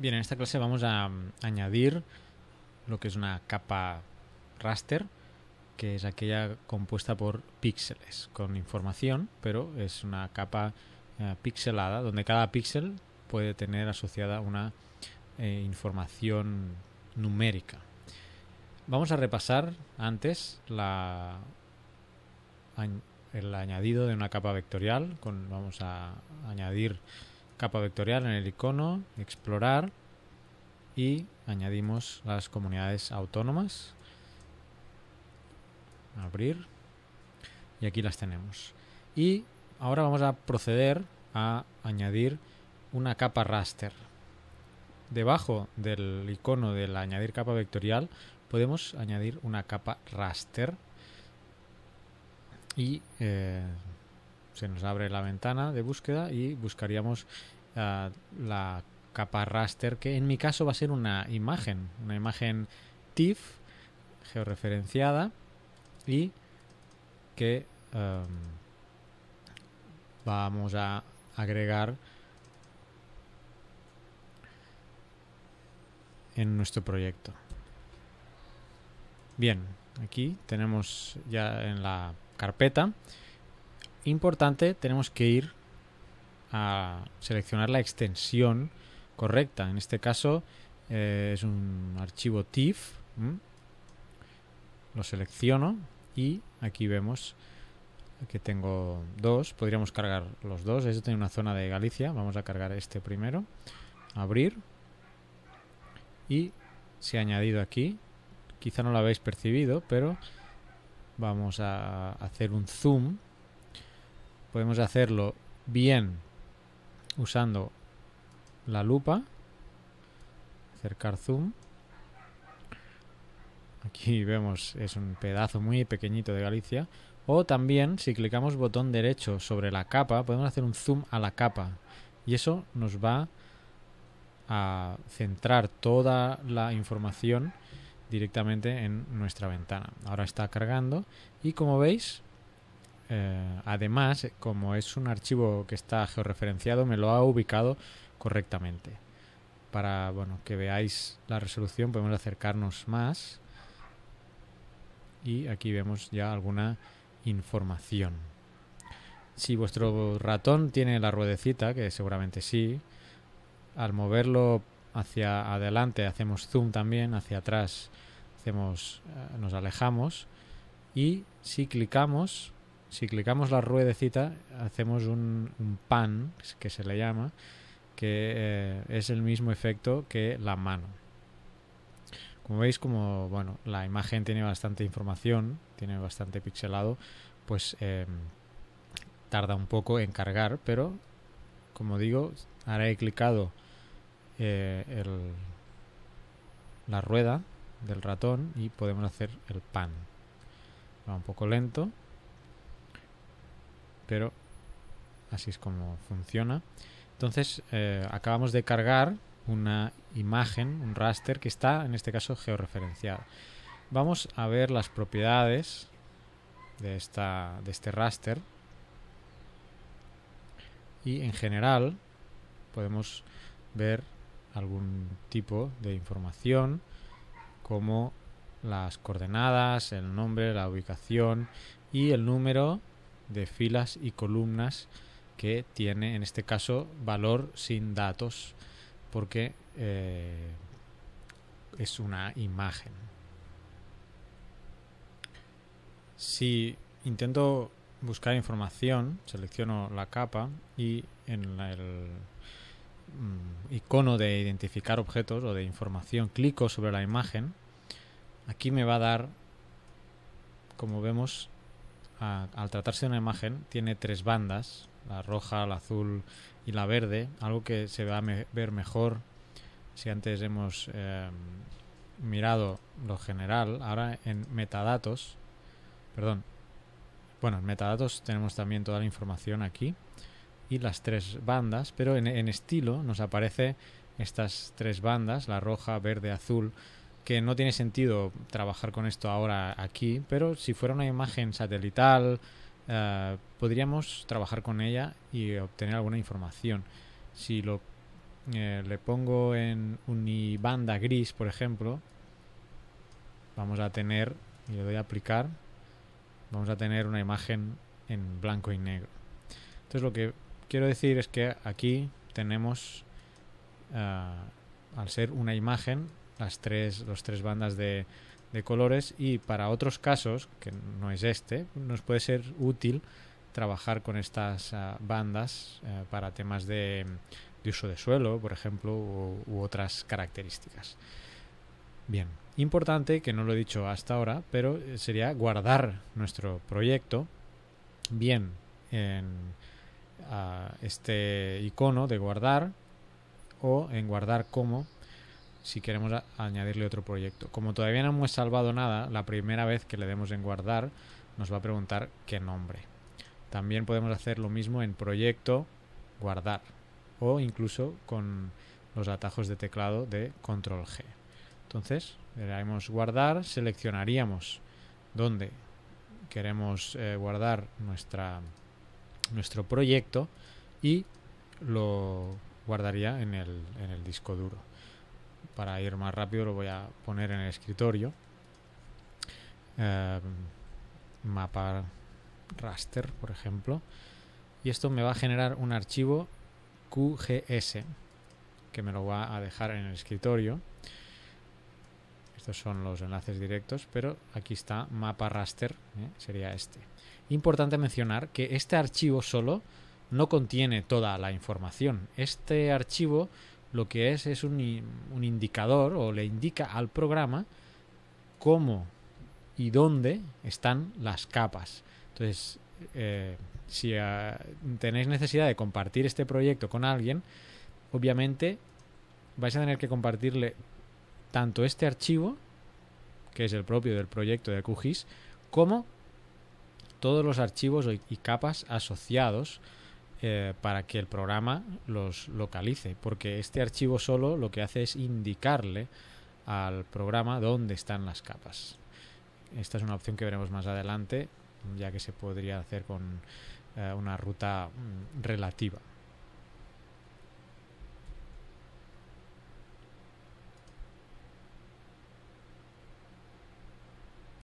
Bien, en esta clase vamos a mm, añadir lo que es una capa raster, que es aquella compuesta por píxeles con información, pero es una capa eh, pixelada donde cada píxel puede tener asociada una eh, información numérica. Vamos a repasar antes el añadido de una capa vectorial. vamos a añadir capa vectorial en el icono, explorar y añadimos las comunidades autónomas. Abrir. Y aquí las tenemos. Y ahora vamos a proceder a añadir una capa raster. Debajo del icono del añadir capa vectorial podemos añadir una capa raster y eh, se nos abre la ventana de búsqueda y buscaríamos eh, la capa raster, que en mi caso va a ser una imagen, una imagen TIFF georreferenciada y que em, vamos a agregar en nuestro proyecto. Bien, aquí tenemos ya en la carpeta importante, tenemos que ir a seleccionar la extensión correcta. En este caso eh, es un archivo TIFF. Lo selecciono y aquí vemos que tengo dos. Podríamos cargar los dos. Este tiene una zona de Galicia. Vamos a cargar este primero. Abrir. Y se ha añadido aquí. Quizá no lo habéis percibido, pero vamos a hacer un zoom podemos hacerlo bien usando la lupa acercar zoom aquí vemos es un pedazo muy pequeñito de Galicia o también si clicamos botón derecho sobre la capa podemos hacer un zoom a la capa y eso nos va a centrar toda la información directamente en nuestra ventana ahora está cargando y como veis eh, además, como es un archivo que está georreferenciado, me lo ha ubicado correctamente. Para bueno, que veáis la resolución podemos acercarnos más y aquí vemos ya alguna información. Si vuestro ratón tiene la ruedecita, que seguramente sí, al moverlo hacia adelante hacemos zoom también, hacia atrás hacemos, eh, nos alejamos y si clicamos si clicamos la ruedecita, hacemos un, pan, que se le llama, que eh, es el mismo efecto que la mano. Como veis, como bueno, la imagen tiene bastante información, tiene bastante pixelado, pues em, tarda un poco en cargar, pero como digo, ahora he clicado eh, la rueda del ratón y podemos hacer el pan. Va un poco lento, pero así es como funciona. Entonces eh, acabamos de cargar una imagen, un raster que está en este caso georreferenciado. Vamos a ver las propiedades de, de este raster y en general podemos ver algún tipo de información como las coordenadas, el nombre, la ubicación y el número de filas y columnas que tiene en este caso valor sin datos porque eh, es una imagen. Si intento buscar información, selecciono la capa y en el mm, icono de identificar objetos o de información clico sobre la imagen, aquí me va a dar, como vemos, al tratarse de una imagen, tiene tres bandas, la roja, la azul y la verde, algo que se va a ver mejor si antes hemos em, mirado lo general, ahora en metadatos, perdón, bueno, en metadatos tenemos también toda la información aquí y las tres bandas, pero en, en estilo nos aparece estas tres bandas, la roja, verde, azul, que no tiene sentido trabajar con esto ahora aquí, pero si fuera una imagen satelital, eh, podríamos trabajar con ella y obtener alguna información. Si lo eh, le pongo en unibanda gris, por ejemplo, vamos a tener, y le doy a aplicar, vamos a tener una imagen en blanco y negro. Entonces lo que quiero decir es que aquí tenemos, eh, al ser una imagen, las tres, tres bandas de, colores y para otros casos, que no es este, nos puede ser útil trabajar con estas ah, bandas eh, para temas de, uso de suelo, por ejemplo, u, otras características. Bien, importante, que no lo he dicho hasta ahora, pero eh, sería guardar nuestro proyecto bien en ah, este icono de guardar o en guardar como si queremos añadirle otro proyecto. Como todavía no hemos salvado nada, la primera vez que le demos en guardar nos va a preguntar qué nombre. También podemos hacer lo mismo en proyecto, guardar o incluso con los atajos de teclado de control G. Entonces, le daremos guardar, seleccionaríamos dónde queremos eh, guardar nuestro proyecto y lo guardaría en el disco duro para ir más rápido lo voy a poner en el escritorio. Em, mapa raster, por ejemplo. Y esto me va a generar un archivo QGS que me lo va a dejar en el escritorio. Estos son los enlaces directos, pero aquí está mapa raster, ¿eh? sería este. Importante mencionar que este archivo solo no contiene toda la información. Este archivo lo que es es un, un indicador o le indica al programa cómo y dónde están las capas. Entonces, eh, si eh, tenéis necesidad de compartir este proyecto con alguien, obviamente vais a tener que compartirle tanto este archivo, que es el propio del proyecto de QGIS, como todos los archivos y capas asociados eh, para que el programa los localice, porque este archivo solo lo que hace es indicarle al programa dónde están las capas. Esta es una opción que veremos más adelante, ya que se podría hacer con eh, una ruta mm, relativa.